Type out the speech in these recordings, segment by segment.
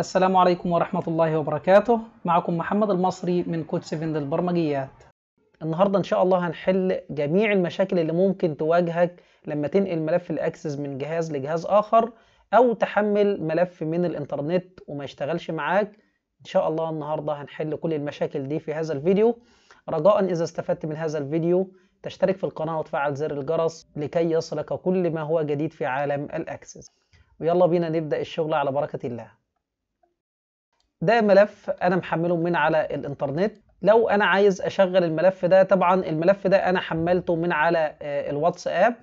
السلام عليكم ورحمة الله وبركاته معكم محمد المصري من كود 7 للبرمجيات النهاردة إن شاء الله هنحل جميع المشاكل اللي ممكن تواجهك لما تنقل ملف الأكسس من جهاز لجهاز آخر أو تحمل ملف من الإنترنت وما يشتغلش معاك إن شاء الله النهاردة هنحل كل المشاكل دي في هذا الفيديو رجاء إذا استفدت من هذا الفيديو تشترك في القناة وتفعل زر الجرس لكي يصلك كل ما هو جديد في عالم الأكسس ويلا بينا نبدأ الشغل على بركة الله ده ملف انا محمله من على الانترنت لو انا عايز اشغل الملف ده طبعا الملف ده انا حملته من على آه، الواتساب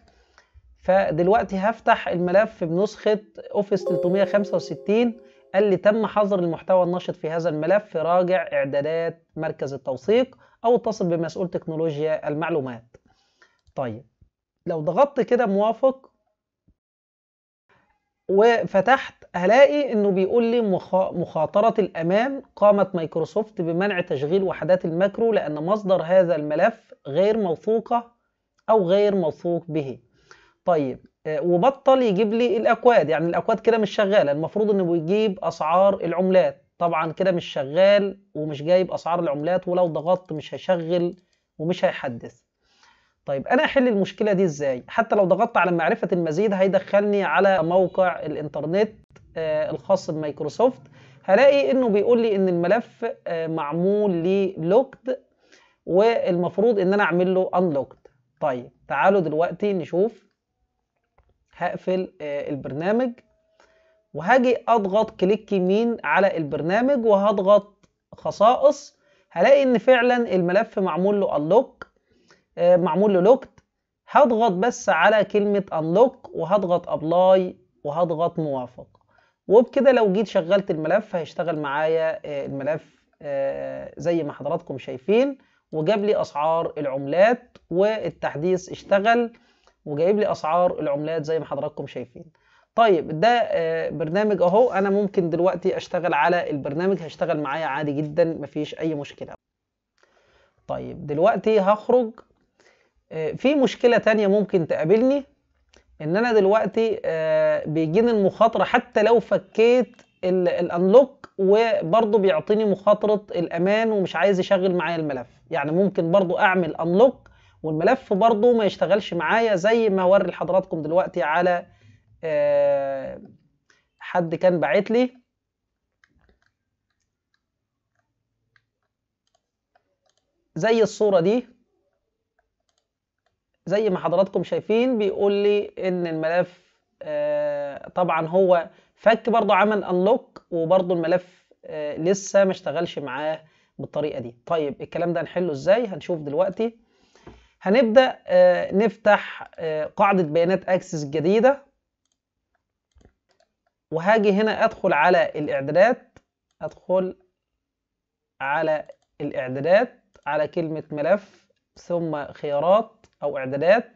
فدلوقتي هفتح الملف بنسخة اوفيس 365 قال لي تم حظر المحتوى النشط في هذا الملف راجع اعدادات مركز التوثيق او اتصل بمسؤول تكنولوجيا المعلومات طيب لو ضغطت كده موافق وفتحت هلاقي انه بيقول لي مخاطرة الامام قامت مايكروسوفت بمنع تشغيل وحدات الماكرو لان مصدر هذا الملف غير موثوقة او غير موثوق به طيب آه، وبطل يجيب لي الاكواد يعني الاكواد كده مش شغالة المفروض انه بيجيب اسعار العملات طبعا كده مش شغال ومش جايب اسعار العملات ولو ضغطت مش هيشغل ومش هيحدث طيب انا احل المشكله دي ازاي حتى لو ضغطت على معرفه المزيد هيدخلني على موقع الانترنت آه، الخاص بمايكروسوفت هلاقي انه بيقول لي ان الملف آه، معمول لي لوكد والمفروض ان انا اعمل له انلوكد طيب تعالوا دلوقتي نشوف هقفل آه، البرنامج وهاجي اضغط كليك يمين على البرنامج وهضغط خصائص هلاقي ان فعلا الملف معمول له انلوك آه، معمول له لوكت هضغط بس على كلمة unlock وهضغط apply وهضغط موافق وبكده لو جيت شغلت الملف هيشتغل معايا آه، الملف آه، زي ما حضراتكم شايفين وجاب لي اسعار العملات والتحديث اشتغل وجايب لي اسعار العملات زي ما حضراتكم شايفين طيب ده برنامج اهو انا ممكن دلوقتي اشتغل على البرنامج هيشتغل معايا عادي جدا مفيش اي مشكله طيب دلوقتي هخرج آه، في مشكلة تانية ممكن تقابلني ان انا دلوقتي آه، بيجيني المخاطرة حتى لو فكيت الانلوك وبرضه بيعطيني مخاطرة الامان ومش عايز يشغل معايا الملف يعني ممكن برضه اعمل انلوك والملف برضه ما يشتغلش معايا زي ما وري لحضراتكم دلوقتي على آه، حد كان بعت لي زي الصورة دي زي ما حضراتكم شايفين بيقول لي ان الملف آه طبعا هو فك برضه عمل انلوك وبرضه الملف آه لسه ما اشتغلش معاه بالطريقه دي طيب الكلام ده هنحله ازاي هنشوف دلوقتي هنبدا آه نفتح آه، قاعده بيانات اكسس جديده وهاجي هنا ادخل على الاعدادات ادخل على الاعدادات على كلمه ملف ثم خيارات او اعدادات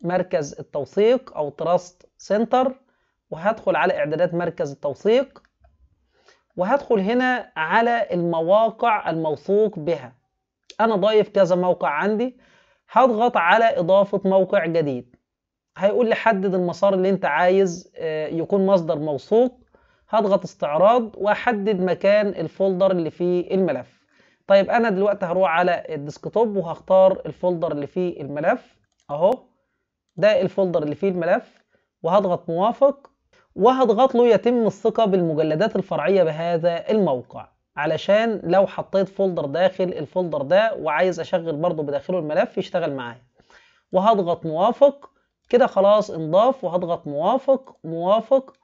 مركز التوثيق او تراست سنتر وهدخل على اعدادات مركز التوثيق وهدخل هنا على المواقع الموثوق بها انا ضايف كذا موقع عندي هضغط على اضافة موقع جديد هيقول لي حدد المسار اللي انت عايز آه، يكون مصدر موثوق هضغط استعراض واحدد مكان الفولدر اللي فيه الملف طيب انا دلوقتي هروح على الديسكتوب وهختار الفولدر اللي فيه الملف اهو ده الفولدر اللي فيه الملف وهضغط موافق وهضغط له يتم الثقة بالمجلدات الفرعية بهذا الموقع علشان لو حطيت فولدر داخل الفولدر ده وعايز اشغل برضه بداخله الملف يشتغل معايا وهضغط موافق كده خلاص انضاف وهضغط موافق موافق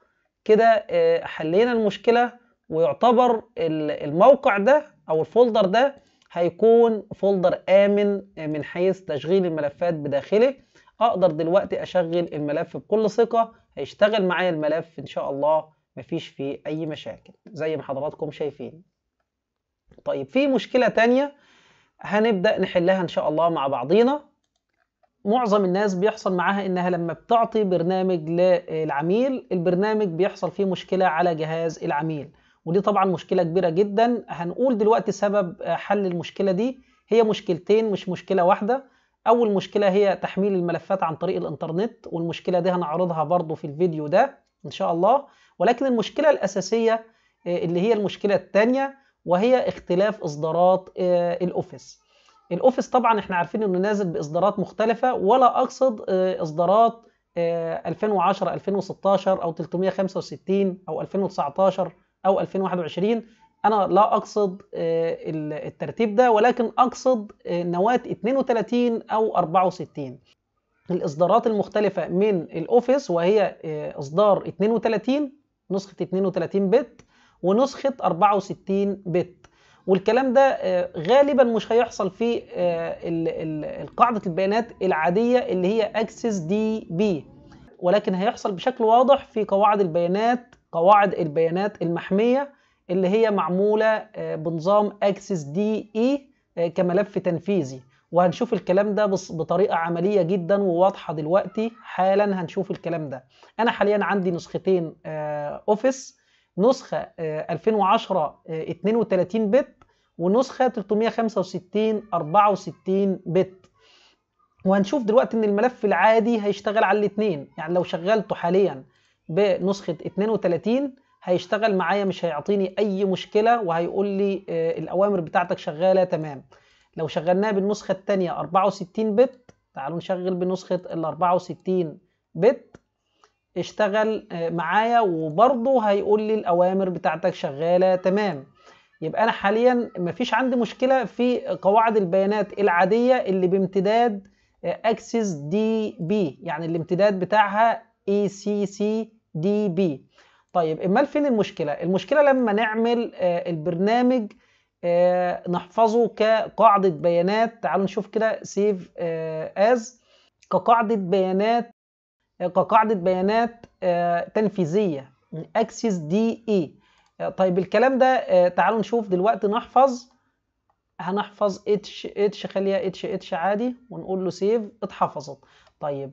كده آه، حلينا المشكلة ويعتبر الموقع ده او الفولدر ده هيكون فولدر امن آه، من حيث تشغيل الملفات بداخله اقدر دلوقتي اشغل الملف بكل ثقه هيشتغل معايا الملف ان شاء الله مفيش فيه اي مشاكل زي ما حضراتكم شايفين طيب في مشكله تانية هنبدا نحلها ان شاء الله مع بعضينا معظم الناس بيحصل معاها انها لما بتعطي برنامج للعميل البرنامج بيحصل فيه مشكله على جهاز العميل ودي طبعا مشكله كبيره جدا هنقول دلوقتي سبب آه، حل المشكله دي هي مشكلتين مش مشكله واحده اول مشكله هي تحميل الملفات عن طريق الانترنت والمشكله دي هنعرضها برضو في الفيديو ده ان شاء الله ولكن المشكله الاساسيه آه، اللي هي المشكله الثانيه وهي اختلاف اصدارات آه، الاوفيس الاوفيس طبعا احنا عارفين انه نازل باصدارات مختلفه ولا اقصد اصدارات 2010 2016 او 365 او 2019 او 2021 انا لا اقصد آه، الترتيب ده ولكن اقصد آه، نواه 32 او 64 الاصدارات المختلفه من الاوفيس وهي آه، اصدار 32 نسخه 32 بت ونسخه 64 بت والكلام ده غالبا مش هيحصل في قاعده البيانات العاديه اللي هي اكسس دي بي ولكن هيحصل بشكل واضح في قواعد البيانات قواعد البيانات المحمية اللي هي معمولة آه، بنظام اكسس دي اي آه، كملف تنفيذي وهنشوف الكلام ده بطريقة عملية جدا وواضحة دلوقتي حالا هنشوف الكلام ده أنا حاليا عندي نسختين آه، أوفيس نسخة 2010 32 بت ونسخة 365 64 بت وهنشوف دلوقتي ان الملف العادي هيشتغل على الاثنين يعني لو شغلته حاليا بنسخه 32 هيشتغل معايا مش هيعطيني اي مشكله وهيقول لي آه، الاوامر بتاعتك شغاله تمام لو شغلناها بالنسخه الثانيه 64 بت تعالوا نشغل بنسخه ال 64 بت اشتغل آه، معايا وبرضه هيقول لي الاوامر بتاعتك شغاله تمام يبقى انا حاليا مفيش عندي مشكله في قواعد البيانات العاديه اللي بامتداد آه، اكسس دي بي يعني الامتداد بتاعها اي سي سي دي بي طيب امال فين المشكله المشكله لما نعمل آه، البرنامج آه، نحفظه كقاعده بيانات تعالوا نشوف كده سيف از آه، كقاعده بيانات كقاعده بيانات تنفيذيه اكسس دي e. اي طيب الكلام ده تعالوا نشوف دلوقتي نحفظ هنحفظ اتش اتش خليها اتش اتش عادي ونقول له سيف اتحفظت طيب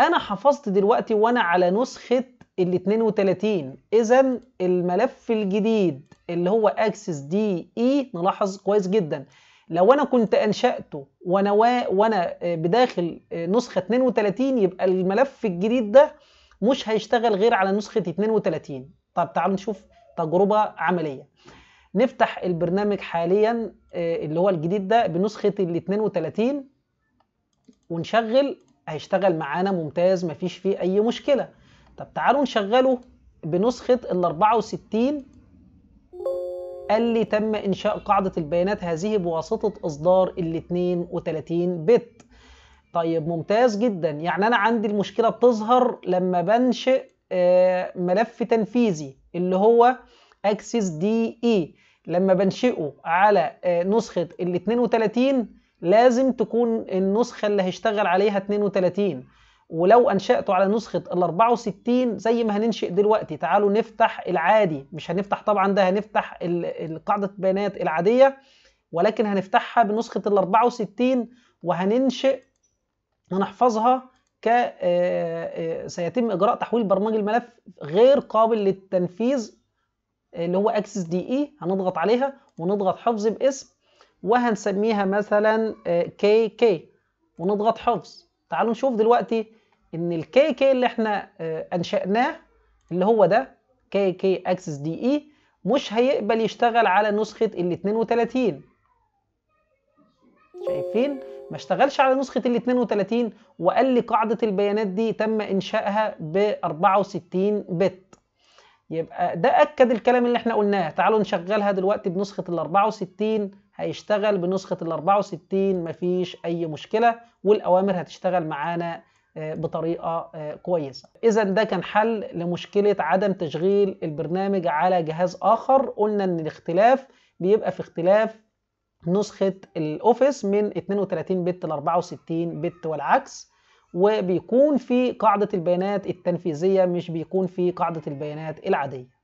انا حفظت دلوقتي وانا على نسخه ال 32 اذا الملف الجديد اللي هو اكسس دي اي e نلاحظ كويس جدا لو انا كنت انشاته وانا وانا بداخل نسخه 32 يبقى الملف الجديد ده مش هيشتغل غير على نسخه 32 طب تعالوا نشوف تجربه عمليه نفتح البرنامج حاليا آه، اللي هو الجديد ده بنسخه ال 32 ونشغل هيشتغل معانا ممتاز مفيش فيه اي مشكله طب تعالوا نشغله بنسخة ال 64 اللي تم إنشاء قاعدة البيانات هذه بواسطة إصدار ال 32 بت طيب ممتاز جدا يعني أنا عندي المشكلة بتظهر لما بنشئ آه، ملف تنفيذي اللي هو اكسس دي اي لما بنشئه على آه، نسخة ال 32 لازم تكون النسخة اللي هشتغل عليها 32 ولو انشاته على نسخه ال 64 زي ما هننشئ دلوقتي تعالوا نفتح العادي مش هنفتح طبعا ده هنفتح قاعده البيانات العاديه ولكن هنفتحها بنسخه ال 64 وهننشئ ونحفظها ك آه، آه، سيتم اجراء تحويل برمج الملف غير قابل للتنفيذ اللي هو اكسس دي اي هنضغط عليها ونضغط حفظ باسم وهنسميها مثلا آه، كي كي ونضغط حفظ تعالوا نشوف دلوقتي ان الكي كي اللي احنا آه، انشأناه اللي هو ده كي كي اكسس دي اي مش هيقبل يشتغل على نسخة ال 32 شايفين؟ ما اشتغلش على نسخة ال 32 وقال لي قاعدة البيانات دي تم إنشائها ب 64 بت يبقى ده أكد الكلام اللي احنا قلناه تعالوا نشغلها دلوقتي بنسخة ال 64 هيشتغل بنسخة ال 64 مفيش أي مشكلة والأوامر هتشتغل معانا آه، بطريقه آه، كويسه اذا ده كان حل لمشكله عدم تشغيل البرنامج على جهاز اخر قلنا ان الاختلاف بيبقى في اختلاف نسخه الاوفيس من 32 بت ل 64 بت والعكس وبيكون في قاعده البيانات التنفيذيه مش بيكون في قاعده البيانات العاديه